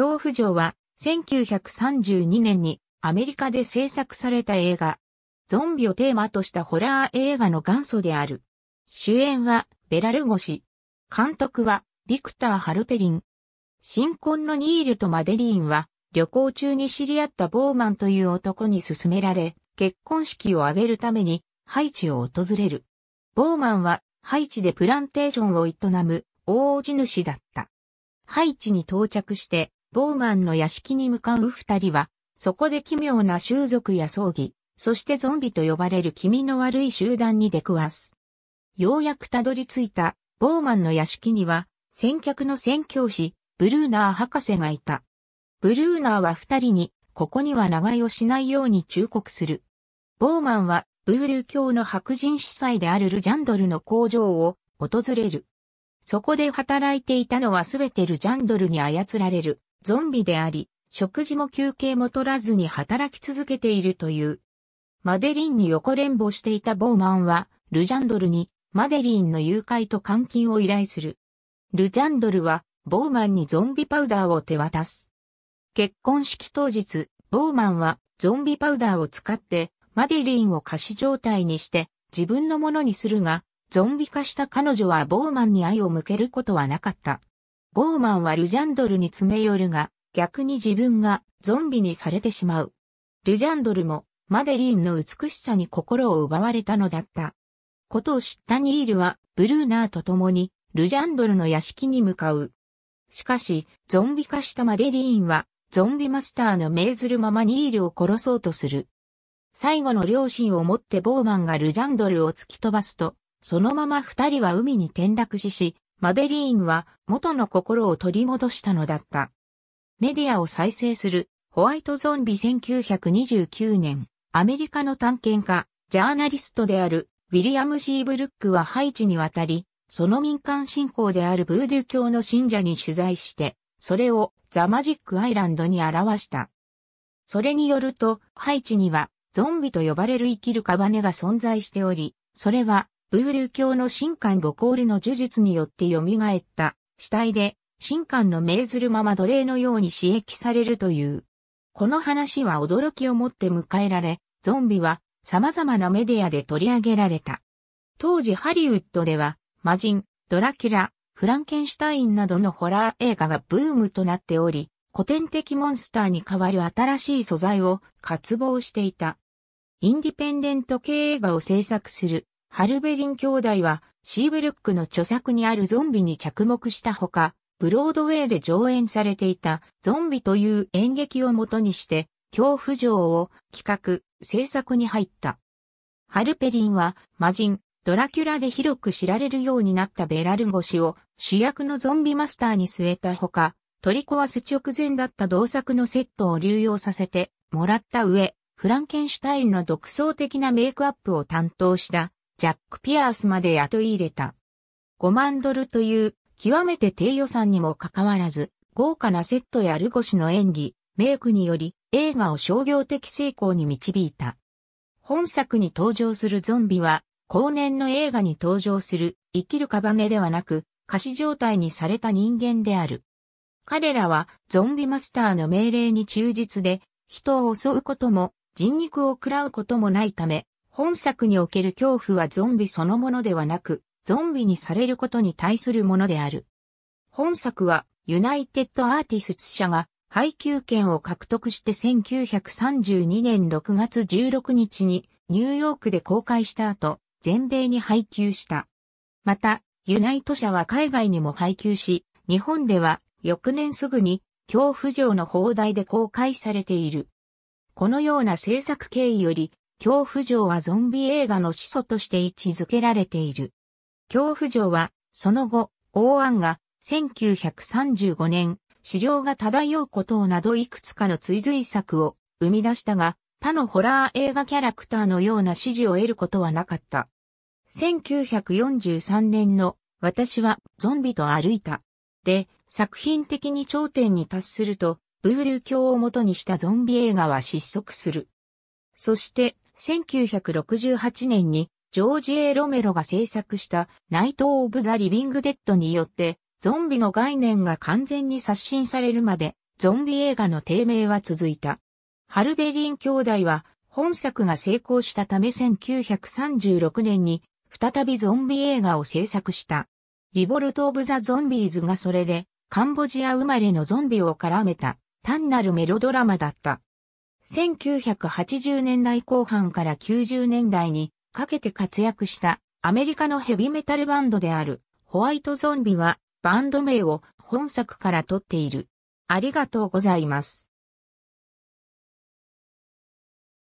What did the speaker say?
恐怖城は1932年にアメリカで制作された映画。ゾンビをテーマとしたホラー映画の元祖である。主演はベラルゴシ。監督はビクター・ハルペリン。新婚のニールとマデリーンは旅行中に知り合ったボーマンという男に勧められ、結婚式を挙げるためにハイチを訪れる。ボーマンはハイチでプランテーションを営む大地主だった。ハイチに到着してボーマンの屋敷に向かう二人は、そこで奇妙な習俗や葬儀、そしてゾンビと呼ばれる気味の悪い集団に出くわす。ようやくたどり着いた、ボーマンの屋敷には、先客の宣教師、ブルーナー博士がいた。ブルーナーは二人に、ここには長居をしないように忠告する。ボーマンは、ブールー教の白人司祭であるルジャンドルの工場を訪れる。そこで働いていたのはすべてルジャンドルに操られるゾンビであり、食事も休憩も取らずに働き続けているという。マデリンに横連暴していたボーマンは、ルジャンドルにマデリンの誘拐と監禁を依頼する。ルジャンドルは、ボーマンにゾンビパウダーを手渡す。結婚式当日、ボーマンはゾンビパウダーを使って、マデリンを貸し状態にして、自分のものにするが、ゾンビ化した彼女はボーマンに愛を向けることはなかった。ボーマンはルジャンドルに詰め寄るが、逆に自分がゾンビにされてしまう。ルジャンドルもマデリンの美しさに心を奪われたのだった。ことを知ったニールはブルーナーと共にルジャンドルの屋敷に向かう。しかし、ゾンビ化したマデリーンは、ゾンビマスターの命ずるままニールを殺そうとする。最後の両親を持ってボーマンがルジャンドルを突き飛ばすと、そのまま二人は海に転落死し、マデリーンは元の心を取り戻したのだった。メディアを再生するホワイトゾンビ1929年、アメリカの探検家、ジャーナリストであるウィリアム・シーブルックはハイチに渡り、その民間信仰であるブードゥ教の信者に取材して、それをザ・マジック・アイランドに表した。それによると、ハイチにはゾンビと呼ばれる生きるカバネが存在しており、それはブール教の神官ボコールの呪術によって蘇った死体で、神官の命ずるまま奴隷のように刺激されるという。この話は驚きをもって迎えられ、ゾンビは様々なメディアで取り上げられた。当時ハリウッドでは、魔人、ドラキュラ、フランケンシュタインなどのホラー映画がブームとなっており、古典的モンスターに代わる新しい素材を渇望していた。インディペンデント系映画を制作するハルベリン兄弟はシーブルックの著作にあるゾンビに着目したほか、ブロードウェイで上演されていたゾンビという演劇をもとにして恐怖城を企画、制作に入った。ハルペリンは魔人、ドラキュラで広く知られるようになったベラルゴ氏を主役のゾンビマスターに据えたほか、取り壊す直前だった同作のセットを流用させてもらった上、フランケンシュタインの独創的なメイクアップを担当したジャック・ピアースまで雇い入れた。5万ドルという極めて低予算にもかかわらず、豪華なセットやルゴシの演技、メイクにより映画を商業的成功に導いた。本作に登場するゾンビは、後年の映画に登場する生きるカバネではなく、仮死状態にされた人間である。彼らはゾンビマスターの命令に忠実で、人を襲うことも人肉を喰らうこともないため、本作における恐怖はゾンビそのものではなく、ゾンビにされることに対するものである。本作は、ユナイテッドアーティスツ社が配給権を獲得して1932年6月16日にニューヨークで公開した後、全米に配給した。また、ユナイト社は海外にも配給し、日本では翌年すぐに恐怖上の放題で公開されている。このような制作経緯より、恐怖城はゾンビ映画の始祖として位置づけられている。恐怖城は、その後、王安が1935年、資料が漂うことをなどいくつかの追随作を生み出したが、他のホラー映画キャラクターのような支持を得ることはなかった。1943年の私はゾンビと歩いた。で、作品的に頂点に達すると、ブール教を元にしたゾンビ映画は失速する。そして、1968年にジョージ・エロメロが制作したナイト・オブ・ザ・リビング・デッドによってゾンビの概念が完全に刷新されるまでゾンビ映画の低迷は続いた。ハルベリン兄弟は本作が成功したため1936年に再びゾンビ映画を制作した。リボルト・オブ・ザ・ゾンビーズがそれでカンボジア生まれのゾンビを絡めた単なるメロドラマだった。1980年代後半から90年代にかけて活躍したアメリカのヘビメタルバンドであるホワイトゾンビはバンド名を本作から取っている。ありがとうございます。